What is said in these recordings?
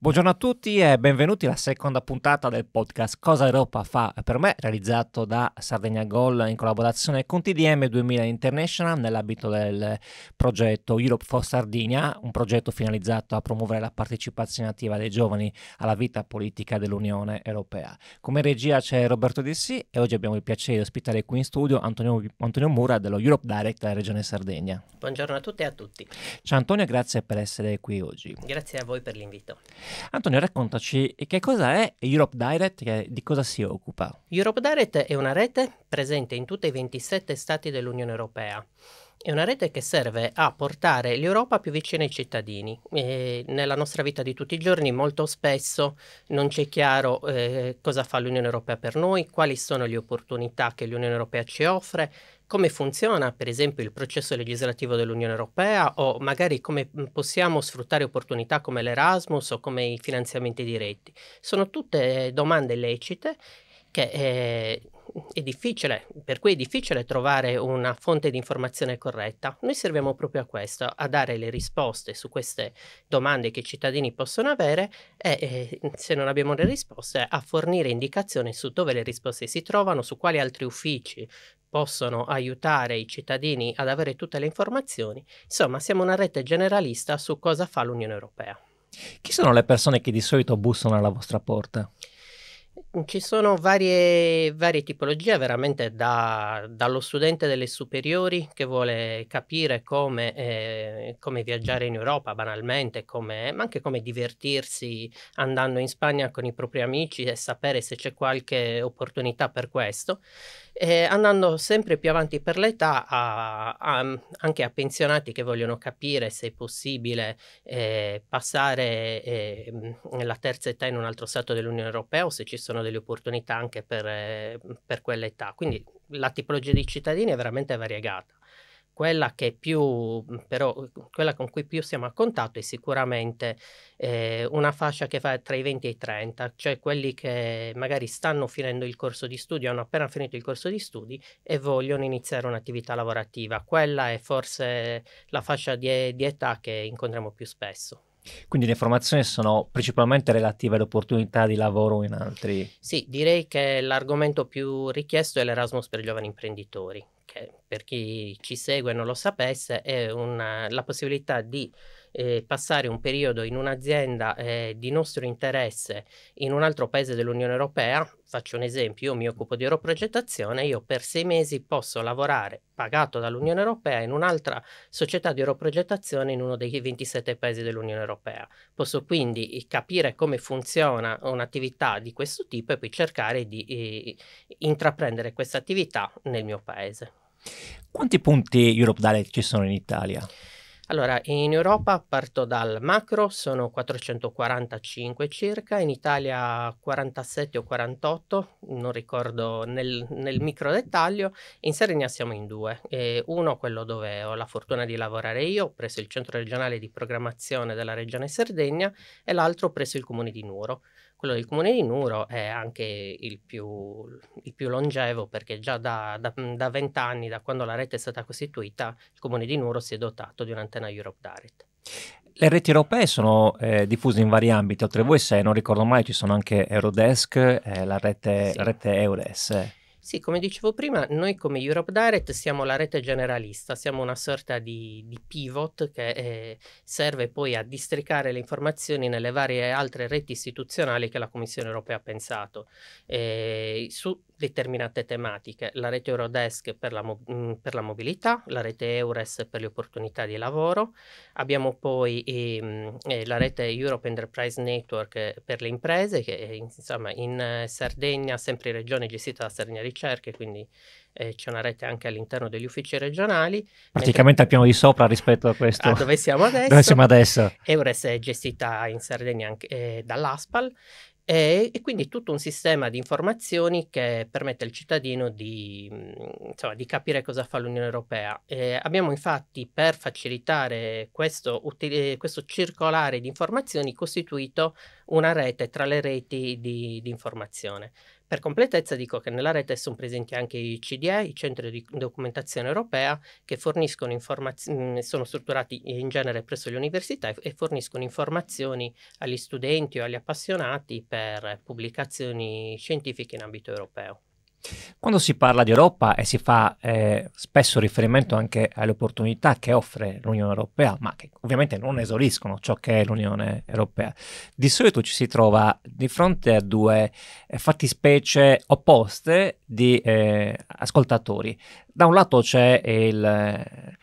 Buongiorno a tutti e benvenuti alla seconda puntata del podcast Cosa Europa fa per me, realizzato da Sardegna Gol in collaborazione con TDM 2000 International nell'ambito del progetto Europe for Sardinia, un progetto finalizzato a promuovere la partecipazione attiva dei giovani alla vita politica dell'Unione Europea. Come regia c'è Roberto Dissi e oggi abbiamo il piacere di ospitare qui in studio Antonio, Antonio Mura dello Europe Direct della Regione Sardegna. Buongiorno a tutte e a tutti. Ciao Antonio, grazie per essere qui oggi. Grazie a voi per l'invito. Antonio, raccontaci che cosa è Europe Direct e di cosa si occupa. Europe Direct è una rete presente in tutti i 27 stati dell'Unione Europea. È una rete che serve a portare l'Europa più vicina ai cittadini. E nella nostra vita di tutti i giorni molto spesso non c'è chiaro eh, cosa fa l'Unione Europea per noi, quali sono le opportunità che l'Unione Europea ci offre, come funziona per esempio il processo legislativo dell'Unione Europea o magari come mm, possiamo sfruttare opportunità come l'Erasmus o come i finanziamenti diretti. Sono tutte domande lecite che... Eh, è difficile, per cui è difficile trovare una fonte di informazione corretta. Noi serviamo proprio a questo, a dare le risposte su queste domande che i cittadini possono avere e, e se non abbiamo le risposte a fornire indicazioni su dove le risposte si trovano, su quali altri uffici possono aiutare i cittadini ad avere tutte le informazioni. Insomma, siamo una rete generalista su cosa fa l'Unione Europea. Chi sono le persone che di solito bussano alla vostra porta? Mhmm, ci sono varie, varie tipologie, veramente da, dallo studente delle superiori che vuole capire come, eh, come viaggiare in Europa banalmente, come, ma anche come divertirsi andando in Spagna con i propri amici e sapere se c'è qualche opportunità per questo. E andando sempre più avanti per l'età, a, a, anche a pensionati che vogliono capire se è possibile eh, passare eh, la terza età in un altro stato dell'Unione Europea o se ci sono sono delle opportunità anche per, eh, per quell'età. Quindi la tipologia di cittadini è veramente variegata. Quella, più, però, quella con cui più siamo a contatto è sicuramente eh, una fascia che fa tra i 20 e i 30, cioè quelli che magari stanno finendo il corso di studio, hanno appena finito il corso di studi e vogliono iniziare un'attività lavorativa. Quella è forse la fascia di, di età che incontriamo più spesso. Quindi le informazioni sono principalmente relative alle opportunità di lavoro in altri. Sì, direi che l'argomento più richiesto è l'Erasmus per i giovani imprenditori, che per chi ci segue e non lo sapesse è una, la possibilità di eh, passare un periodo in un'azienda eh, di nostro interesse in un altro paese dell'Unione Europea, faccio un esempio, io mi occupo di europrogettazione, io per sei mesi posso lavorare pagato dall'Unione Europea in un'altra società di europrogettazione in uno dei 27 paesi dell'Unione Europea. Posso quindi eh, capire come funziona un'attività di questo tipo e poi cercare di eh, intraprendere questa attività nel mio paese. Quanti punti Europe Direct ci sono in Italia? Allora, in Europa parto dal macro, sono 445 circa, in Italia 47 o 48, non ricordo nel, nel micro dettaglio, in Sardegna siamo in due, e uno quello dove ho la fortuna di lavorare io, presso il centro regionale di programmazione della regione Sardegna, e l'altro presso il comune di Nuoro. Quello del comune di Nuro è anche il più, il più longevo perché già da vent'anni, da, da, da quando la rete è stata costituita, il comune di Nuro si è dotato di un'antenna Europe Direct. Le reti europee sono eh, diffuse in vari ambiti, oltre a voi se non ricordo mai ci sono anche Eurodesk, eh, la, rete, sì. la rete EURES. Sì, come dicevo prima, noi come Europe Direct siamo la rete generalista, siamo una sorta di, di pivot che eh, serve poi a districare le informazioni nelle varie altre reti istituzionali che la Commissione europea ha pensato eh, su determinate tematiche, la rete Eurodesk per la, mo- mm, per la, mobilità, la rete Eures per le opportunità di lavoro, abbiamo poi ehm, eh, la rete Europe Enterprise Network per le imprese che eh, insomma in Sardegna, sempre in regione gestita da Sardegna Ricerca, ricerche, quindi eh, c'è una rete anche all'interno degli uffici regionali. Praticamente mentre... al piano di sopra rispetto a questo. A ah, dove siamo adesso. dove siamo adesso. Eures è gestita in Sardegna anche, eh, dall'ASPAL e, quindi tutto un sistema di informazioni che permette al cittadino di, mm, insomma, di capire cosa fa l'Unione Europea. Eh, abbiamo infatti per facilitare questo, utili- eh, questo, circolare di informazioni costituito una rete tra le reti di, di informazione. Per completezza dico che nella rete sono presenti anche i CDE, i centri di documentazione europea, che forniscono informazioni, mm, sono strutturati in genere presso le università e forniscono informazioni agli studenti o agli appassionati per pubblicazioni scientifiche in ambito europeo. Quando si parla di Europa e si fa eh, spesso riferimento anche alle opportunità che offre l'Unione Europea, ma che ovviamente non esauriscono ciò che è l'Unione Europea, di solito ci si trova di fronte a due eh, fattispecie opposte di eh, ascoltatori. Da un lato c'è il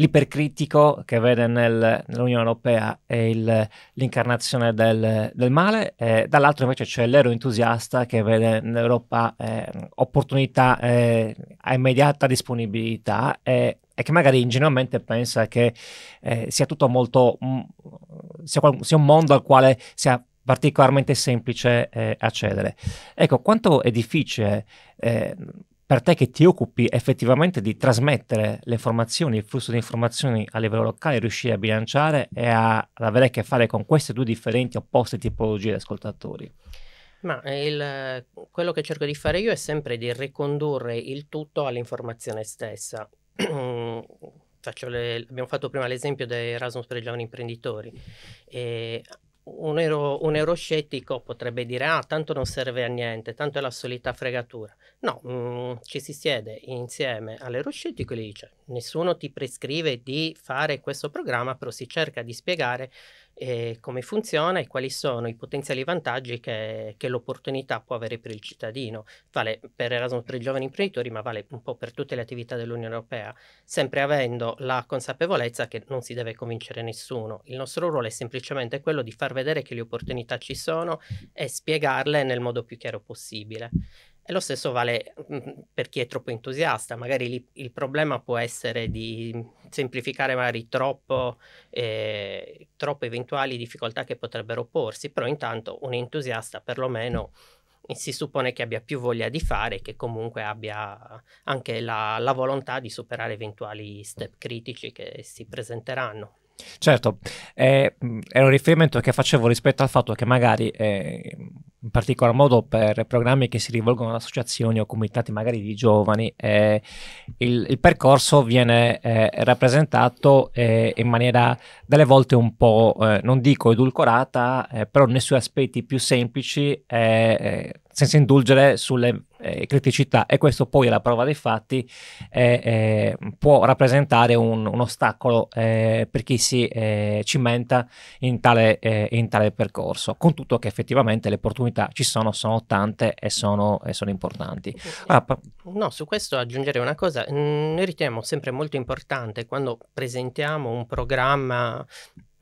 l'ipercritico che vede nel, nell'Unione Europea il, l'incarnazione del, del male, eh, dall'altro invece c'è l'ero entusiasta che vede nell'Europa eh, opportunità eh, a immediata disponibilità e che magari ingenuamente pensa che eh, sia tutto molto, mh, mm, sia, qual- sia un mondo al quale sia particolarmente semplice eh, accedere. Ecco, quanto è difficile eh, per te che ti occupi effettivamente di trasmettere le informazioni, il flusso di informazioni a livello locale, riuscire a bilanciare e a, ad avere a che fare con queste due differenti opposte tipologie di ascoltatori? Ma il, quello che cerco di fare io è sempre di ricondurre il tutto all'informazione stessa. le, abbiamo fatto prima l'esempio di Erasmus per i giovani imprenditori. E un, euro, un euroscettico potrebbe dire ah tanto non serve a niente, tanto è la solita fregatura. No, mh, mm, ci si siede insieme all'euroscettico e gli dice nessuno ti prescrive di fare questo programma, però si cerca di spiegare eh, come funziona e quali sono i potenziali vantaggi che, che, l'opportunità può avere per il cittadino. Vale per Erasmus per i giovani imprenditori, ma vale un po' per tutte le attività dell'Unione Europea, sempre avendo la consapevolezza che non si deve convincere nessuno. Il nostro ruolo è semplicemente quello di far vedere che le opportunità ci sono e spiegarle nel modo più chiaro possibile. E lo stesso vale mm, per chi è troppo entusiasta, magari li, il problema può essere di semplificare magari troppo, eh, troppe eventuali difficoltà che potrebbero porsi, però intanto un entusiasta perlomeno si suppone che abbia più voglia di fare, che comunque abbia anche la, la, volontà di superare eventuali step critici che si presenteranno. Certo, eh, è un riferimento che facevo rispetto al fatto che magari eh, in particolar modo per programmi che si rivolgono ad associazioni o comitati magari di giovani, eh, il, il, percorso viene eh, rappresentato eh, in maniera delle volte un po', eh, non dico edulcorata, eh, però nei suoi aspetti più semplici eh, senza indulgere sulle eh, criticità e questo poi alla prova dei fatti eh, eh, può rappresentare un, un ostacolo eh, per chi si eh, cimenta in tale, eh, in tale, percorso, con tutto che effettivamente le opportunità ci sono, sono tante e sono, e sono importanti. Ah, pa- no, su questo aggiungerei una cosa, mm, noi riteniamo sempre molto importante quando presentiamo un programma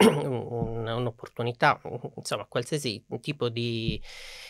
un'opportunità, insomma qualsiasi tipo di,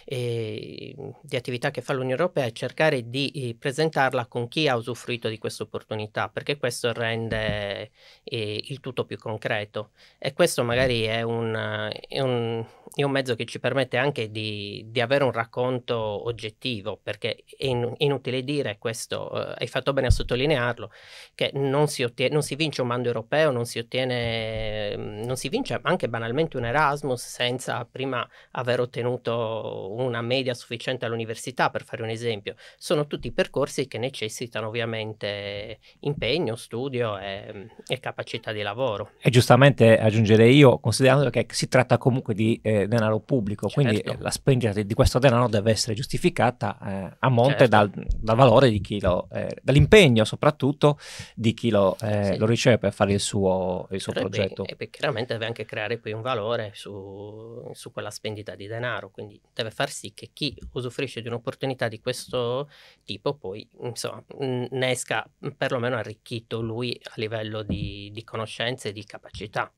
eh, di, attività che fa l'Unione Europea e cercare di eh, presentarla con chi ha usufruito di questa opportunità, perché questo rende eh, il tutto più concreto e questo magari è un, è un è un mezzo che ci permette anche di, di avere un racconto oggettivo, perché è in, inutile dire questo, eh, hai fatto bene a sottolinearlo, che non si, ottiene, non si vince un mando europeo, non si, ottiene, mm, non si vince anche banalmente un Erasmus senza prima aver ottenuto una media sufficiente all'università, per fare un esempio. Sono tutti percorsi che necessitano ovviamente impegno, studio e, e capacità di lavoro. E giustamente aggiungerei io, considerando che si tratta comunque di... Eh, denaro pubblico, certo. quindi la spendita di questo denaro deve essere giustificata eh, a monte certo. dal, dal, valore di chi lo, eh, dall'impegno soprattutto di chi lo, eh, sì. lo riceve per fare il suo, il suo Deve, progetto. E chiaramente deve anche creare poi un valore su, su, quella spendita di denaro, quindi deve far sì che chi usufruisce di un'opportunità di questo tipo poi insomma, ne esca perlomeno arricchito lui a livello di, di conoscenze e di capacità.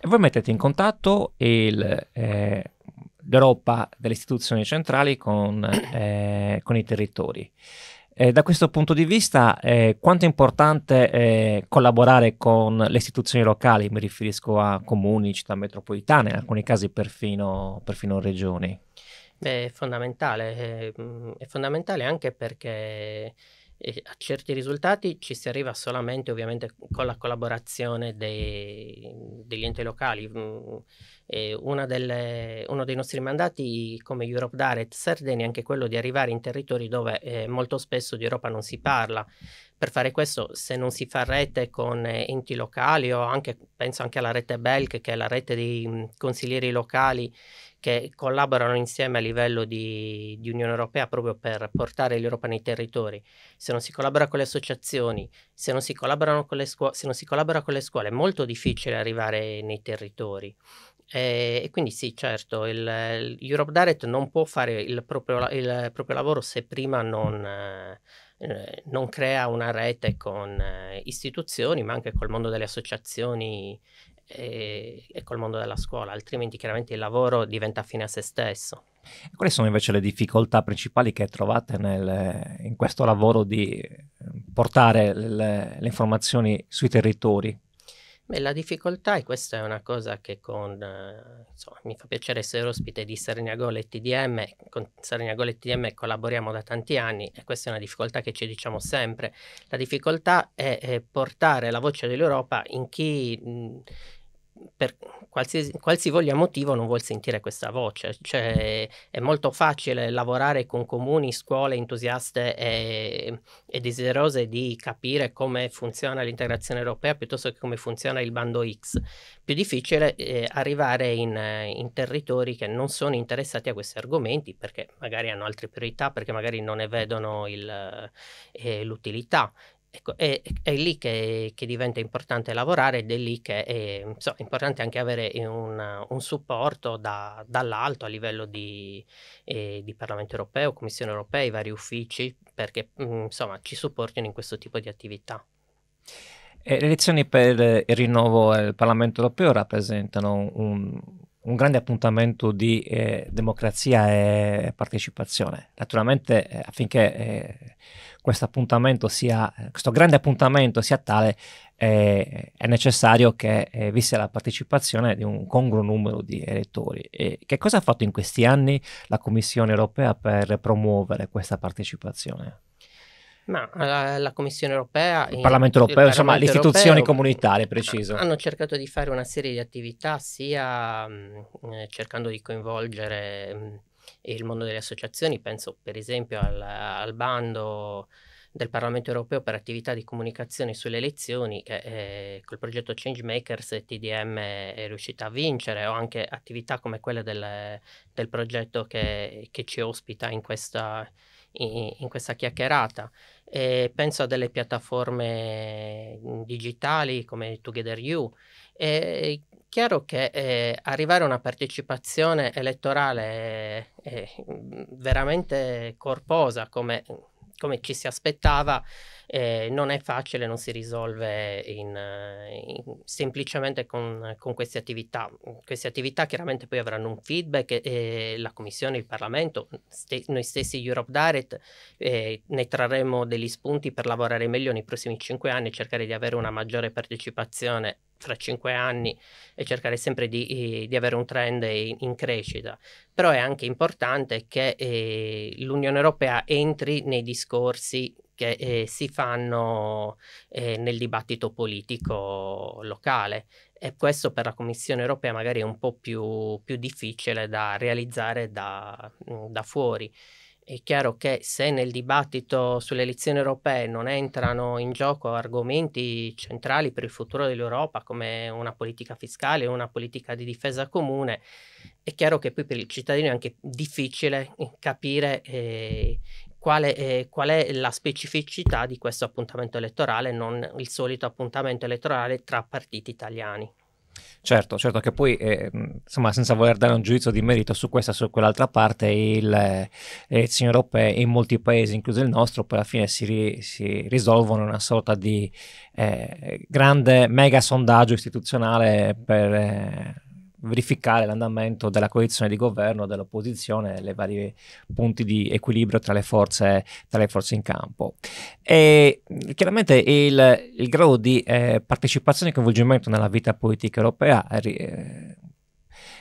E voi mettete in contatto il, eh, l'Europa delle istituzioni centrali con, eh, con i territori. Eh, da questo punto di vista, eh, quanto è importante eh, collaborare con le istituzioni locali? Mi riferisco a comuni, città metropolitane, in alcuni casi perfino, perfino regioni. Beh, è fondamentale, è, eh, mm, è fondamentale anche perché e a certi risultati ci si arriva solamente ovviamente con la collaborazione dei, degli enti locali. Mm, delle, uno dei nostri mandati come Europe Direct Sardegna è anche quello di arrivare in territori dove eh, molto spesso di Europa non si parla. Per fare questo, se non si fa rete con eh, enti locali o anche, penso anche alla rete Belk, che è la rete dei mm, consiglieri locali che collaborano insieme a livello di, di, Unione Europea proprio per portare l'Europa nei territori, se non si collabora con le associazioni, se non si, con le scuo- se non si collabora con le scuole è molto difficile arrivare nei territori. E, e quindi sì, certo, il, il, Europe Direct non può fare il proprio, il proprio lavoro se prima non... Eh, non crea una rete con eh, istituzioni, ma anche col mondo delle associazioni e, e col mondo della scuola, altrimenti chiaramente il lavoro diventa fine a se stesso. E quali sono invece le difficoltà principali che trovate nel, in questo lavoro di ehm, portare le, le informazioni sui territori? Beh, la difficoltà, e questa è una cosa che con, eh, insomma, mi fa piacere essere ospite di Sarniagol e TDM, con Sarniagol e TDM collaboriamo da tanti anni e questa è una difficoltà che ci diciamo sempre. La difficoltà è, è portare la voce dell'Europa in chi... Mh, per qualsiasi, qualsivoglia motivo non vuol sentire questa voce. Cioè, è molto facile lavorare con comuni, scuole entusiaste e, e desiderose di capire come funziona l'integrazione europea piuttosto che come funziona il bando X. Più difficile eh, arrivare in, in territori che non sono interessati a questi argomenti perché magari hanno altre priorità, perché magari non ne vedono il, eh, l'utilità Ecco, è, è, lì che, che, diventa importante lavorare ed è lì che eh, è, so, importante anche avere eh, un, un supporto da, dall'alto a livello di, eh, di, Parlamento europeo, Commissione europea, i vari uffici, perché mh, mm, insomma ci supportino in questo tipo di attività. E eh, le elezioni per il rinnovo al Parlamento europeo rappresentano un, un grande appuntamento di eh, democrazia e partecipazione. Naturalmente eh, affinché eh, appuntamento sia, questo grande appuntamento sia tale, eh, è necessario che eh, vi sia la partecipazione di un congruo numero di elettori. E che cosa ha fatto in questi anni la Commissione europea per promuovere questa partecipazione? Ma eh, la, la Commissione europea, il Parlamento europeo, il insomma, Parlamento le istituzioni europeo, comunitarie, preciso. Hanno cercato di fare una serie di attività, sia mh, mm, eh, cercando di coinvolgere mh, mm, il mondo delle associazioni, penso per esempio al, al, bando del Parlamento europeo per attività di comunicazione sulle elezioni, che eh, col progetto Changemakers TDM è riuscita a vincere, o anche attività come quella del, del progetto che, che, ci ospita in questa in, in questa chiacchierata. E penso a delle piattaforme mhmm, digitali come Together You. È chiaro che eh, arrivare a una partecipazione elettorale eh, mhmm, veramente corposa come come ci si aspettava, eh, non è facile, non si risolve in, eh, in, semplicemente con, con, queste attività. Queste attività chiaramente poi avranno un feedback e, eh, e la Commissione, il Parlamento, st noi stessi Europe Direct eh, ne trarremo degli spunti per lavorare meglio nei prossimi cinque anni e cercare di avere una maggiore partecipazione fra cinque anni e cercare sempre di, eh, di avere un trend in, in, crescita. Però è anche importante che eh, l'Unione Europea entri nei discorsi che eh, si fanno eh, nel dibattito politico locale e questo per la Commissione Europea magari è un po' più, più difficile da realizzare da, da fuori. È chiaro che se nel dibattito sulle elezioni europee non entrano in gioco argomenti centrali per il futuro dell'Europa come una politica fiscale, o una politica di difesa comune, è chiaro che poi per il cittadino è anche difficile eh, capire eh, quale, eh, qual è la specificità di questo appuntamento elettorale, non il solito appuntamento elettorale tra partiti italiani. Certo, certo che poi, eh, insomma, senza voler dare un giudizio di merito su questa o su quell'altra parte, le elezioni europee in molti paesi, incluso il nostro, poi alla fine si, ri, si risolvono in una sorta di eh, grande mega sondaggio istituzionale per... Eh, verificare l'andamento della coalizione di governo, dell'opposizione, le vari punti di equilibrio tra le forze, tra le forze in campo. E mm, chiaramente il, il grado di eh, partecipazione e coinvolgimento nella vita politica europea è,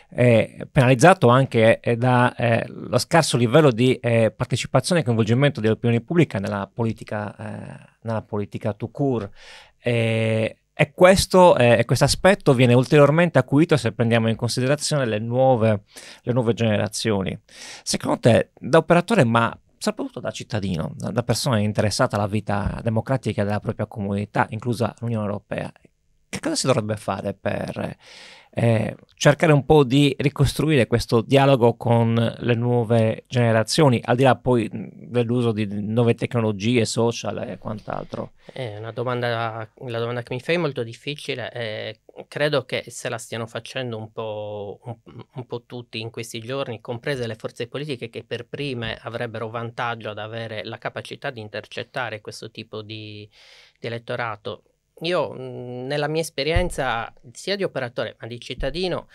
eh, penalizzato anche dallo eh, eh scarso livello di eh, partecipazione e coinvolgimento dell'opinione pubblica nella politica, eh, nella politica to cure. Eh, e questo eh, aspetto viene ulteriormente acuito se prendiamo in considerazione le nuove, le nuove generazioni. Secondo te, da operatore, ma soprattutto da cittadino, da persona interessata alla vita democratica della propria comunità, inclusa l'Unione Europea, che cosa si dovrebbe fare per eh, cercare un po' di ricostruire questo dialogo con le nuove generazioni, al di là poi dell'uso di nuove tecnologie, social e quant'altro? È eh, una domanda, la domanda che mi fai è molto difficile. Eh, credo che se la stiano facendo un po', un, un po', tutti in questi giorni, comprese le forze politiche che per prime avrebbero vantaggio ad avere la capacità di intercettare questo tipo di, di elettorato io mhmm, nella mia esperienza sia di operatore ma di cittadino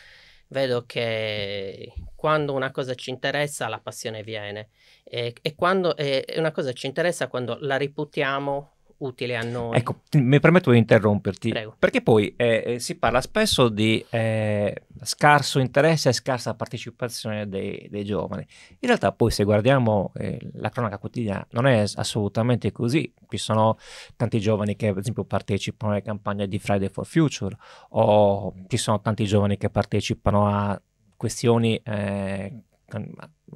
vedo che quando una cosa ci interessa la passione viene e, e quando e una cosa ci interessa quando la riputiamo utile a noi. Ecco, mi permetto di interromperti, Prego. perché poi eh, eh, si parla spesso di eh, scarso interesse e scarsa partecipazione dei, dei, giovani. In realtà poi se guardiamo eh, la cronaca quotidiana non è assolutamente così, ci sono tanti giovani che per esempio partecipano alle campagne di Friday for Future o ci sono tanti giovani che partecipano a questioni eh,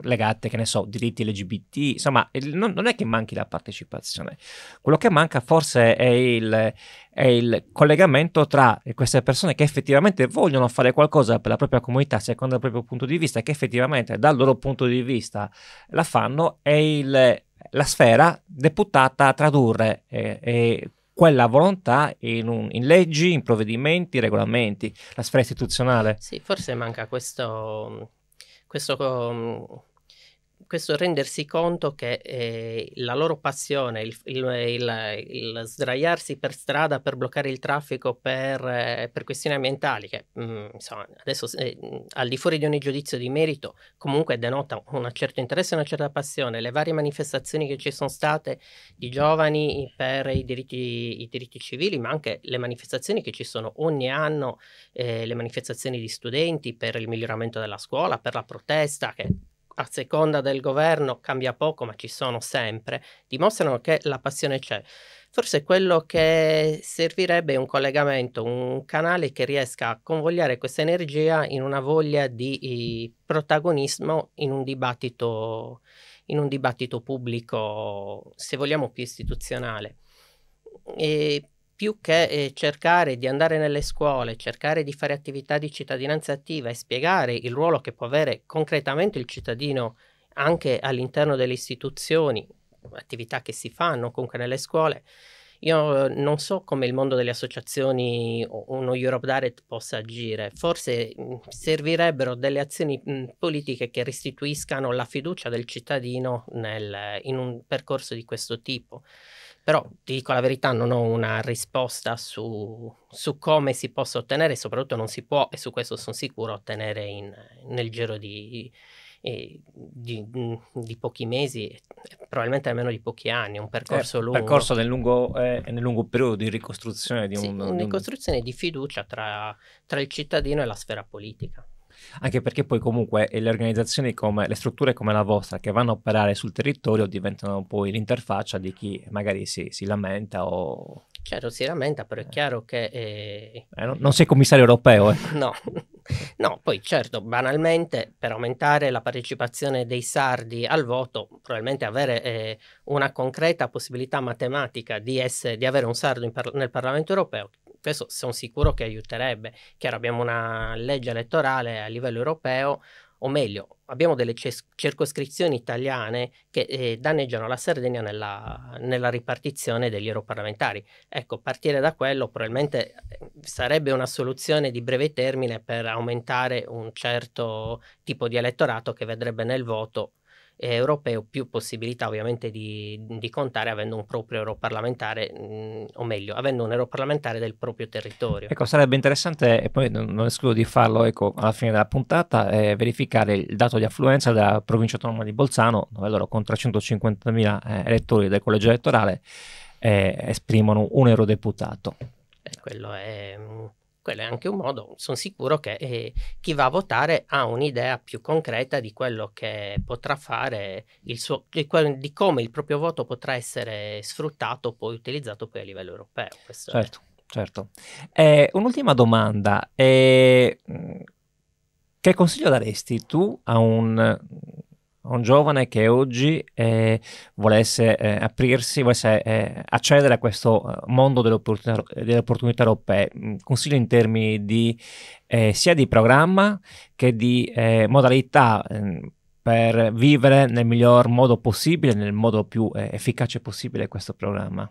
legate, che ne so, diritti LGBT, insomma, non, non, è che manchi la partecipazione. Quello che manca forse è il, è il, collegamento tra queste persone che effettivamente vogliono fare qualcosa per la propria comunità, secondo il proprio punto di vista, che effettivamente dal loro punto di vista la fanno, e il, la sfera deputata a tradurre e, e quella volontà in, un, in, leggi, in provvedimenti, regolamenti, la sfera istituzionale. Sì, forse manca questo questo mhmm, questo rendersi conto che eh, la loro passione, il, il, il, il, sdraiarsi per strada per bloccare il traffico per, eh, per questioni ambientali, che mh, mm, insomma, adesso eh, al di fuori di ogni giudizio di merito comunque denota un certo interesse e una certa passione, le varie manifestazioni che ci sono state di giovani per i diritti, i diritti civili, ma anche le manifestazioni che ci sono ogni anno, eh, le manifestazioni di studenti per il miglioramento della scuola, per la protesta, che a seconda del governo cambia poco, ma ci sono sempre, dimostrano che la passione c'è. Forse quello che servirebbe è un collegamento, un canale che riesca a convogliare questa energia in una voglia di protagonismo in un dibattito, in un dibattito pubblico, se vogliamo più istituzionale. E più che eh, cercare di andare nelle scuole, cercare di fare attività di cittadinanza attiva e spiegare il ruolo che può avere concretamente il cittadino anche all'interno delle istituzioni, attività che si fanno comunque nelle scuole, io eh, non so come il mondo delle associazioni o uno Europe Direct possa agire, forse mm, servirebbero delle azioni mm, politiche che restituiscano la fiducia del cittadino nel, in un percorso di questo tipo. Però ti dico la verità, non ho una risposta su, su come si possa ottenere, e soprattutto non si può, e su questo sono sicuro, ottenere in, nel giro di, eh, di, mm, di, pochi mesi, probabilmente almeno di pochi anni, un percorso eh, lungo. Un percorso nel lungo, eh, nel lungo, periodo di ricostruzione di un... Sì, una ricostruzione di fiducia tra, tra il cittadino e la sfera politica anche perché poi comunque le organizzazioni come le strutture come la vostra che vanno a operare sul territorio diventano poi l'interfaccia di chi magari si, si lamenta o... Chiaro, si lamenta, però è eh. chiaro che... Eh... Eh, non, non, sei commissario europeo, eh. no. no, poi certo, banalmente, per aumentare la partecipazione dei sardi al voto, probabilmente avere eh, una concreta possibilità matematica di, essere, di avere un sardo par- nel Parlamento europeo questo sono sicuro che aiuterebbe. Chiaro, abbiamo una legge elettorale a livello europeo, o meglio, abbiamo delle circoscrizioni italiane che eh, danneggiano la Sardegna nella, nella, ripartizione degli europarlamentari. Ecco, partire da quello probabilmente eh, sarebbe una soluzione di breve termine per aumentare un certo tipo di elettorato che vedrebbe nel voto europeo più possibilità ovviamente di, di contare avendo un proprio europarlamentare, mh, mm, o meglio, avendo un europarlamentare del proprio territorio. Ecco, sarebbe interessante, e poi non, non escludo di farlo ecco, alla fine della puntata, eh, verificare il dato di affluenza della provincia autonoma di Bolzano, dove loro con 350.000 eh, elettori del collegio elettorale eh, esprimono un eurodeputato. E eh, quello è... Mh mm, quello è anche un modo, sono sicuro che eh, chi va a votare ha un'idea più concreta di quello che potrà fare, il suo, di, di come il proprio voto potrà essere sfruttato, poi utilizzato poi a livello europeo. Questo certo, è. certo. Eh, un'ultima domanda. Eh, mm, che consiglio daresti tu a un un giovane che oggi eh, volesse eh, aprirsi, volesse eh, accedere a questo eh, mondo delle opportunità, delle opportunità europee. Mm, consiglio in termini di, eh, sia di programma che di eh, modalità mm, per vivere nel miglior modo possibile, nel modo più efficace possibile questo programma.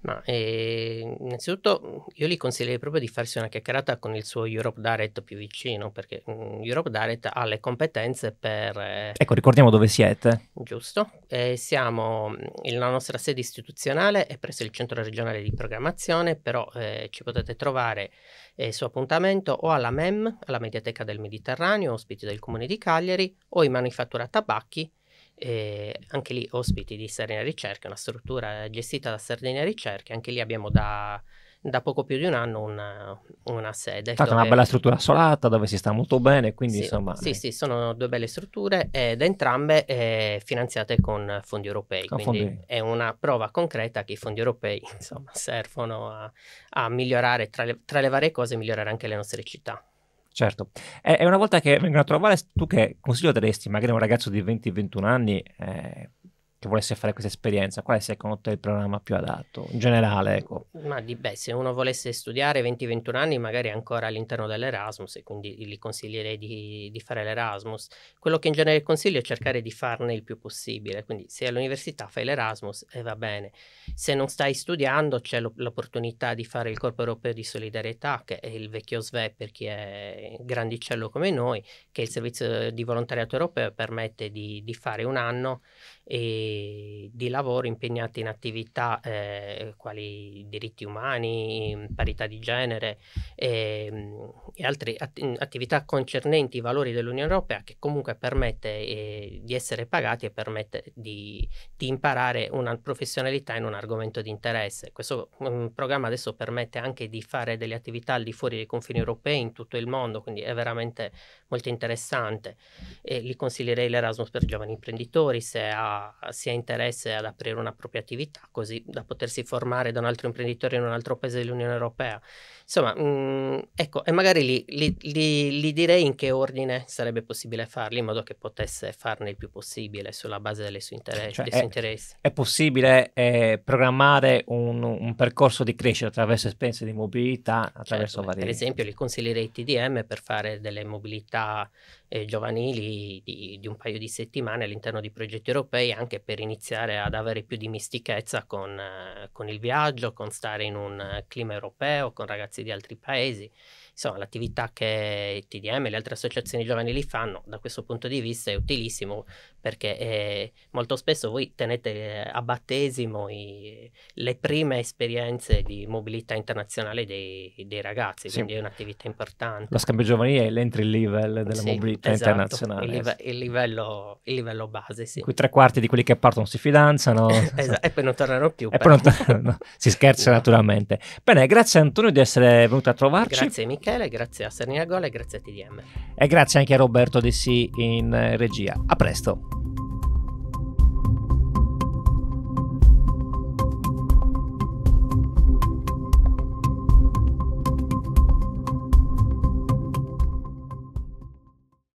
Ma eh, innanzitutto io gli consiglierei proprio di farsi una chiacchierata con il suo Europe Direct più vicino, perché um, Europe Direct ha le competenze per... Eh, ecco, ricordiamo dove siete. Giusto. Eh, siamo, mhmm, la nostra sede istituzionale è presso il Centro Regionale di Programmazione, però eh, ci potete trovare eh, su appuntamento o alla MEM, alla Mediateca del Mediterraneo, ospiti del Comune di Cagliari, o in Manifattura Tabacchi, e anche lì ospiti di Sardegna Ricerca, una struttura gestita da Sardegna Ricerca, anche lì abbiamo da, da poco più di un anno una, una sede. È una bella struttura solata dove si sta molto bene, quindi sì, insomma... Sì, eh. sì, sono due belle strutture ed entrambe eh, finanziate con fondi europei, con quindi fondi. è una prova concreta che i fondi europei insomma, servono a, a migliorare, tra le, tra le varie cose, migliorare anche le nostre città. Certo, e una volta che vengono a trovare, tu che consiglio daresti magari a un ragazzo di 20-21 anni eh, che volesse fare questa esperienza, quale secondo te è il programma più adatto? In generale, ecco. Ma di beh, se uno volesse studiare 20-21 anni, magari ancora all'interno dell'Erasmus, e quindi gli consiglierei di, di, fare l'Erasmus. Quello che in genere consiglio è cercare di farne il più possibile. Quindi, se all'università fai l'Erasmus, e eh, va bene. Se non stai studiando, c'è lo, l'opportunità di fare il Corpo Europeo di Solidarietà, che è il vecchio SVE per chi è grandicello come noi, che è il servizio di volontariato europeo, permette di, di fare un anno e di lavoro impegnati in attività eh, quali diritti umani, mm, parità di genere eh, e, altre mm, attività concernenti i valori dell'Unione Europea che comunque permette eh, di essere pagati e permette di, di, imparare una professionalità in un argomento di interesse. Questo mh, mm, programma adesso permette anche di fare delle attività al di fuori dei confini europei in tutto il mondo, quindi è veramente molto interessante. E li consiglierei l'Erasmus per giovani imprenditori se ha si ha interesse ad aprire una propria attività, così da potersi formare da un altro imprenditore in un altro paese dell'Unione Europea. Insomma, mh, mm, ecco, e magari li, direi in che ordine sarebbe possibile farli, in modo che potesse farne il più possibile sulla base delle sue interesse, cioè, dei suoi interessi. È possibile eh, programmare un, un, percorso di crescita attraverso esperienze di mobilità, certo, attraverso certo, vari... Per esempio, li consiglierei TDM per fare delle mobilità eh, giovanili di, di, un paio di settimane all'interno di progetti europei anche per iniziare ad avere più dimistichezza con, eh, con il viaggio, con stare in un clima europeo, con ragazzi di altri paesi insomma, l'attività che il TDM e le altre associazioni giovanili fanno da questo punto di vista è utilissimo perché eh, molto spesso voi tenete eh, a battesimo i, le prime esperienze di mobilità internazionale dei, dei ragazzi, sì. quindi è un'attività importante. Lo scambio giovanile è l'entry level della sì, mobilità esatto, internazionale. Il, live, il, livello, il, livello, base, sì. Qui tre quarti di quelli che partono si fidanzano. esatto, e poi non tornano più. E poi non tornano, si scherza no. naturalmente. Bene, grazie Antonio di essere venuto a trovarci. Grazie Michele. Michele, grazie a Serena Gola e grazie a TDM. E grazie anche a Roberto Dessì in regia. A presto.